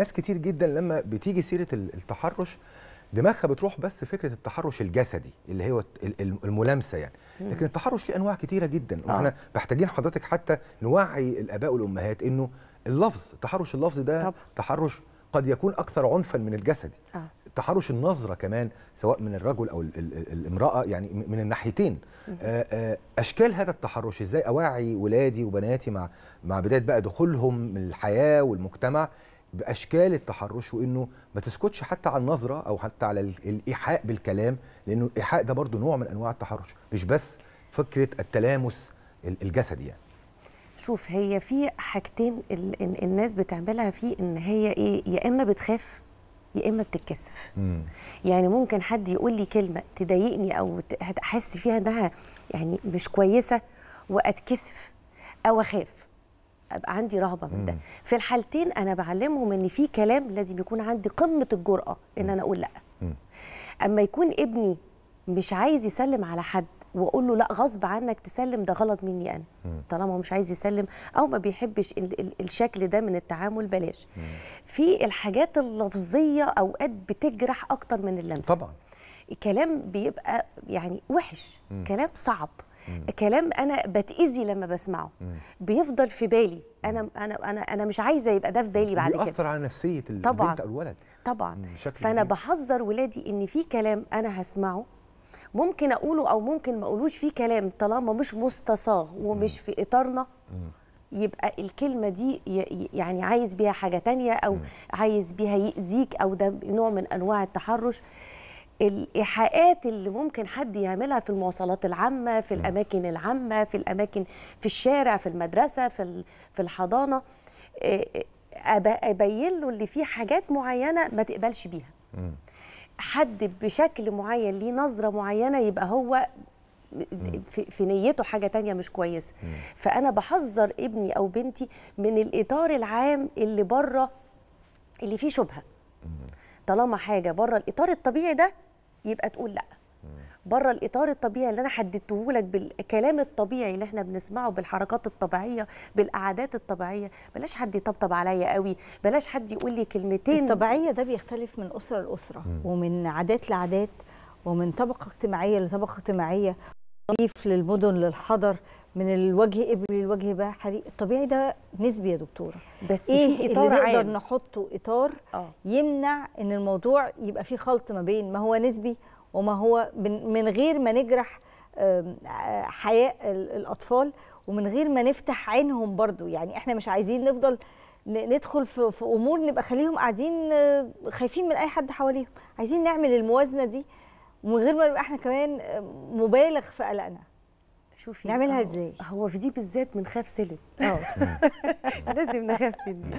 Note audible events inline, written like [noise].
ناس كتير جدا لما بتيجي سيره التحرش دماغها بتروح بس فكره التحرش الجسدي اللي هو الملامسه يعني لكن التحرش ليه انواع كتيره جدا آه. واحنا محتاجين حضرتك حتى نوعي الاباء والامهات انه اللفظ تحرش اللفظ ده طبعا. تحرش قد يكون اكثر عنفا من الجسدي آه. تحرش النظره كمان سواء من الرجل او ال الامراه يعني من الناحيتين آآ آآ آه، آه، اشكال هذا التحرش ازاي اواعي ولادي وبناتي مع مع بدايه بقى دخولهم الحياه والمجتمع باشكال التحرش وانه ما تسكتش حتى على النظره او حتى على الايحاء بالكلام لانه الايحاء ده برضه نوع من انواع التحرش مش بس فكره التلامس الجسدي يعني شوف هي في حاجتين الناس بتعملها في ان هي ايه يا اما بتخاف يا اما بتتكسف يعني ممكن حد يقول لي كلمه تضايقني او احس فيها انها يعني مش كويسه واتكسف او اخاف ابقى عندي رهبه من ده في الحالتين انا بعلمهم ان في كلام لازم يكون عندي قمه الجراه ان انا اقول لا اما يكون ابني مش عايز يسلم على حد واقول له لا غصب عنك تسلم ده غلط مني انا طالما هو مش عايز يسلم او ما بيحبش الشكل ده من التعامل بلاش في الحاجات اللفظيه اوقات بتجرح اكتر من اللمسه طبعا الكلام بيبقى يعني وحش كلام صعب كلام انا بتاذي لما بسمعه بيفضل في بالي انا انا انا انا مش عايزه يبقى ده في بالي بعد كده بيأثر على نفسيه طبعا البنت او الولد طبعا فانا بحذر ولادي ان في كلام انا هسمعه ممكن اقوله او ممكن ما اقولوش فيه كلام طالما مش مستصاغ ومش في اطارنا يبقى الكلمه دي يعني عايز بيها حاجه تانية او عايز بيها يأذيك او ده نوع من انواع التحرش الايحاءات اللي ممكن حد يعملها في المواصلات العامه في الاماكن العامه في الاماكن في الشارع في المدرسه في في الحضانه ابين له اللي فيه حاجات معينه ما تقبلش بيها حد بشكل معين ليه نظره معينه يبقى هو في, في نيته حاجه تانية مش كويسه فانا بحذر ابني او بنتي من الاطار العام اللي بره اللي فيه شبهه طالما حاجه بره الاطار الطبيعي ده يبقى تقول لا بره الاطار الطبيعي اللي انا حددته لك بالكلام الطبيعي اللي احنا بنسمعه بالحركات الطبيعيه بالقعدات الطبيعيه بلاش حد يطبطب عليا قوي بلاش حد يقول لي كلمتين الطبيعيه ده بيختلف من اسره لاسره ومن عادات لعادات ومن طبقه اجتماعيه لطبقه اجتماعيه للمدن للحضر من الوجه للوجه بقى بحري الطبيعي ده نسبي يا دكتوره بس إيه في اطار اللي عام نقدر نحطه اطار آه. يمنع ان الموضوع يبقى فيه خلط ما بين ما هو نسبي وما هو من غير ما نجرح آه، حياة الأطفال ومن غير ما نفتح عينهم برضو يعني احنا مش عايزين نفضل ندخل في, في أمور نبقى خليهم قاعدين آه، خايفين من أي حد حواليهم عايزين نعمل الموازنة دي ومن غير ما نبقى احنا كمان آه، مبالغ في قلقنا شوفي نعملها آه، ازاي هو في دي بالذات بنخاف سلم اه [laughs] لازم نخاف من دي